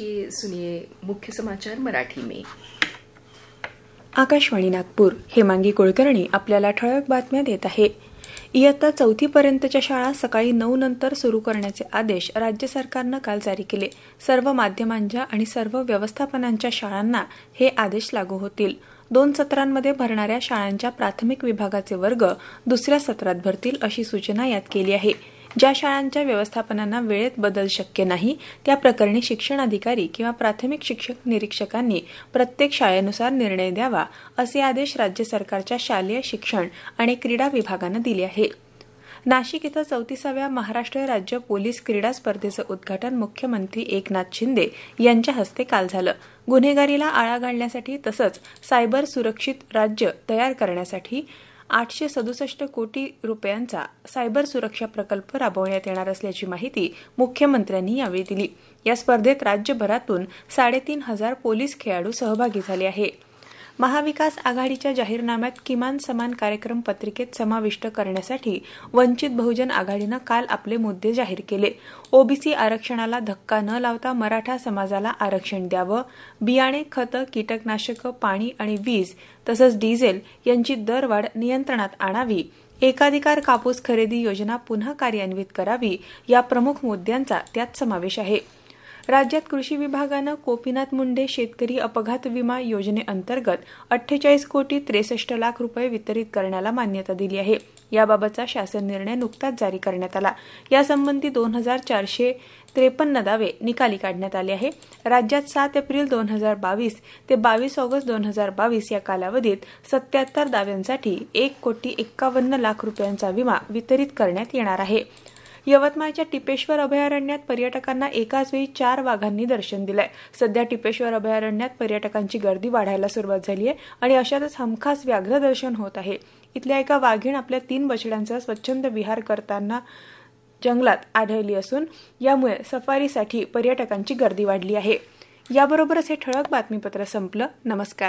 सुनिए मुख्य समाचार मराठी में आकाशवाणी नागपूर हेमांगी कुलकर्णी आपल्याला ठळक बातम्या देत आहे इयत्ता चौथीपर्यंतच्या शाळा सकाळी नऊ नंतर सुरू करण्याचे आदेश राज्य सरकारनं काल जारी केले सर्व माध्यमांच्या आणि सर्व व्यवस्थापनांच्या शाळांना हे आदेश लागू होतील दोन सत्रांमध्ये भरणाऱ्या शाळांच्या प्राथमिक विभागाचे वर्ग दुसऱ्या सत्रात भरतील अशी सूचना यात केली आहे ज्या शाळांच्या व्यवस्थापनांना वेळेत बदल शक्य नाही त्या प्रकरणी शिक्षण अधिकारी किंवा प्राथमिक शिक्षक निरीक्षकांनी प्रत्येक शाळेनुसार निर्णय द्यावा असे आदेश राज्य सरकारच्या शालेय शिक्षण आणि क्रीडा विभागानं दिले आहे नाशिक इथं चौतीसाव्या महाराष्ट्र राज्य पोलीस क्रीडा स्पर्धेचं उद्घाटन मुख्यमंत्री एकनाथ शिंदे यांच्या हस्ते काल झालं गुन्हेगारीला आळा घालण्यासाठी तसंच सायबर सुरक्षित राज्य तयार करण्यासाठी आठशे सदुसष्ट कोटी रुपयांचा सायबर सुरक्षा प्रकल्प राबवण्यात येणार असल्याची माहिती मुख्यमंत्र्यांनी यावेळी दिली या स्पर्धेत राज्यभरातून साडेतीन हजार पोलीस खेळाडू सहभागी झाले आहेत महाविकास आघाडीच्या जाहीरनाम्यात किमान समान कार्यक्रम पत्रिकेत समाविष्ट करण्यासाठी वंचित बहुजन आघाडीनं काल आपले मुद्दे जाहीर केले ओबीसी आरक्षणाला धक्का न लावता मराठा समाजाला आरक्षण द्यावं बियाणे खतं कीटकनाशकं पाणी आणि वीज तसंच डिझेल यांची दरवाढ नियंत्रणात आणावी एकाधिकार कापूस खरेदी योजना पुन्हा कार्यान्वित करावी या प्रमुख मुद्द्यांचा त्यात समावेश आहे राज्यात कृषी विभागानं कोपीनाथ मुंडे शेतकरी अपघात विमा योजनेअंतर्गत अठ्ठेचाळीस कोटी त्रेसष्ट लाख रुपये वितरित करण्याला मान्यता दिली आहे याबाबतचा शासन निर्णय नुकताच जारी करण्यात आला यासंबंधी दोन हजार चारशे त्रेपन्न दावे निकाली काढण्यात आले आहे राज्यात सात एप्रिल दोन हजार बावीस ते बावीस ऑगस्ट दोन हजार बावीस या कालावधीत सत्याहत्तर दाव्यांसाठी एक कोटी एक्कावन्न लाख रुपयांचा विमा वितरित करण्यात येणार आहे यवतमाळच्या टिपेश्वर अभयारण्यात पर्यटकांना एकाच वेळी चार वाघांनी दर्शन दिलंय सध्या टिपेश्वर अभयारण्यात पर्यटकांची गर्दी वाढायला सुरुवात झाली आहे आणि अशातच हमखास व्याघ्र दर्शन होत आहे इथल्या एका वाघीण आपल्या तीन बछड्यांचा स्वच्छंद विहार करताना जंगलात आढळली असून यामुळे सफारीसाठी पर्यटकांची गर्दी वाढली आहे याबरोबरच हे ठळक बातमीपत्र संपलं नमस्कार